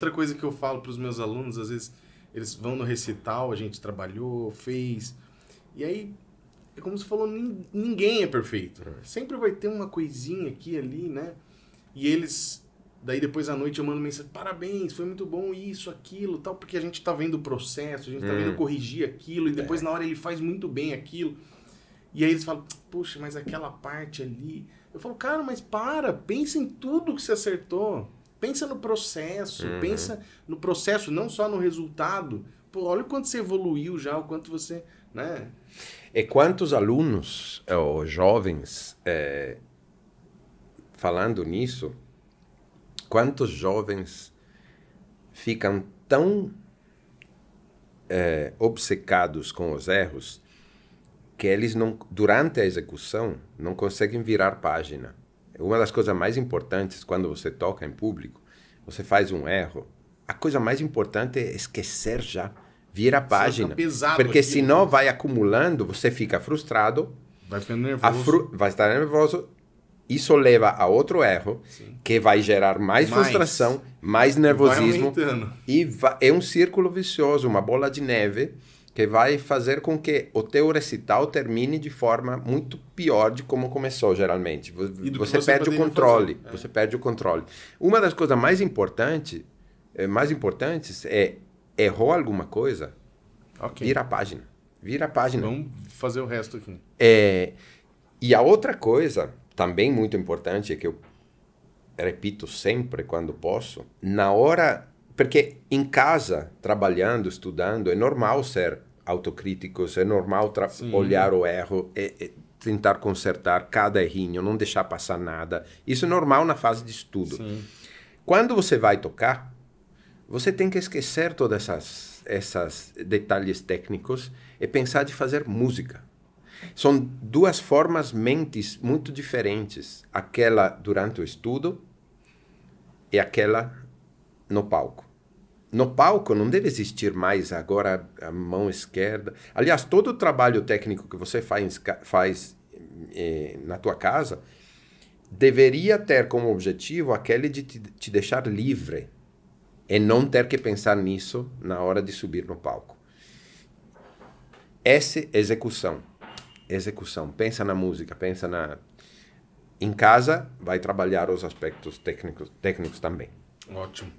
Outra coisa que eu falo para os meus alunos, às vezes eles vão no recital, a gente trabalhou, fez. E aí, é como você falou, ninguém é perfeito. É. Sempre vai ter uma coisinha aqui ali, né? E eles, daí depois à noite eu mando mensagem: parabéns, foi muito bom isso, aquilo, tal, porque a gente tá vendo o processo, a gente tá vendo é. corrigir aquilo, e depois é. na hora ele faz muito bem aquilo. E aí eles falam: puxa, mas aquela parte ali. Eu falo: cara, mas para, pensa em tudo que você acertou Pensa no processo, uhum. pensa no processo, não só no resultado. Pô, olha o quanto você evoluiu já, o quanto você. Né? E quantos alunos eh, ou jovens, é, falando nisso, quantos jovens ficam tão é, obcecados com os erros que eles não, durante a execução, não conseguem virar página uma das coisas mais importantes quando você toca em público, você faz um erro, a coisa mais importante é esquecer já, vira a tá página. Pesado porque aqui, senão né? vai acumulando, você fica frustrado, vai, ficando nervoso. vai estar nervoso, isso leva a outro erro, Sim. que vai gerar mais, mais. frustração, mais nervosismo. e é um círculo vicioso, uma bola de neve que vai fazer com que o teu recital termine de forma muito pior de como começou geralmente. Você, você, perde o controle, é. você perde o controle. Uma das coisas mais importantes, eh, mais importantes é errou alguma coisa, okay. vira a página, vira a página. Vamos fazer o resto aqui. É, e a outra coisa também muito importante é que eu repito sempre quando posso, na hora porque em casa, trabalhando, estudando, é normal ser autocríticos, é normal olhar o erro, é, é tentar consertar cada errinho, não deixar passar nada. Isso é normal na fase de estudo. Sim. Quando você vai tocar, você tem que esquecer todas essas essas detalhes técnicos e pensar de fazer música. São duas formas mentes muito diferentes, aquela durante o estudo e aquela no palco no palco não deve existir mais agora a mão esquerda. Aliás, todo o trabalho técnico que você faz, faz eh, na tua casa deveria ter como objetivo aquele de te, te deixar livre e não ter que pensar nisso na hora de subir no palco. Essa execução, execução. Pensa na música, pensa na em casa vai trabalhar os aspectos técnicos técnicos também. Ótimo.